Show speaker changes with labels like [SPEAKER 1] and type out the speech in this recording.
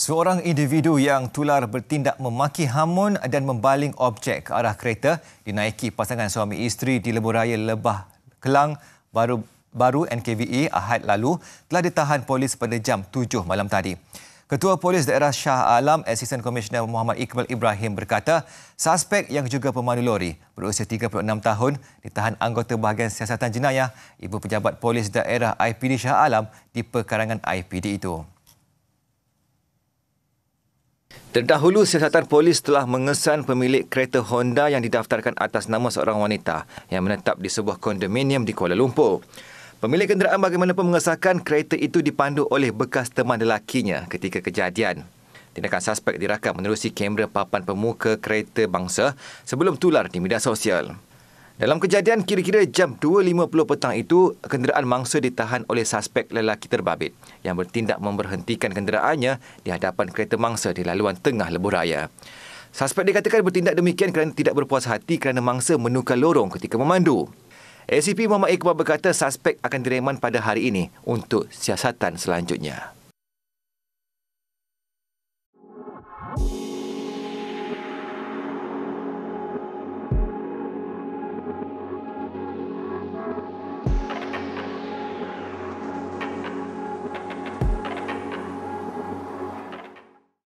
[SPEAKER 1] Seorang individu yang tular bertindak memaki hamun dan membaling objek ke arah kereta dinaiki pasangan suami isteri di Lebuh Raya Lebah Kelang baru baru NKVE Ahad lalu telah ditahan polis pada jam 7 malam tadi. Ketua Polis Daerah Shah Alam, Assistant Commissioner Muhammad Iqbal Ibrahim berkata, suspek yang juga pemandu lori berusia 36 tahun ditahan anggota bahagian siasatan jenayah ibu pejabat polis daerah IPD Shah Alam di perkarangan IPD itu. Terdahulu, siasatan polis telah mengesan pemilik kereta Honda yang didaftarkan atas nama seorang wanita yang menetap di sebuah kondominium di Kuala Lumpur. Pemilik kenderaan bagaimanapun mengesahkan kereta itu dipandu oleh bekas teman lelakinya ketika kejadian. Tindakan suspek dirakam menerusi kamera papan pemuka kereta bangsa sebelum tular di media sosial. Dalam kejadian kira-kira jam 2.50 petang itu, kenderaan mangsa ditahan oleh suspek lelaki terbabit yang bertindak memberhentikan kenderaannya di hadapan kereta mangsa di laluan tengah lebuh raya. Suspek dikatakan bertindak demikian kerana tidak berpuas hati kerana mangsa menukar lorong ketika memandu. ACP Muhammad Iqbal berkata suspek akan direman pada hari ini untuk siasatan selanjutnya.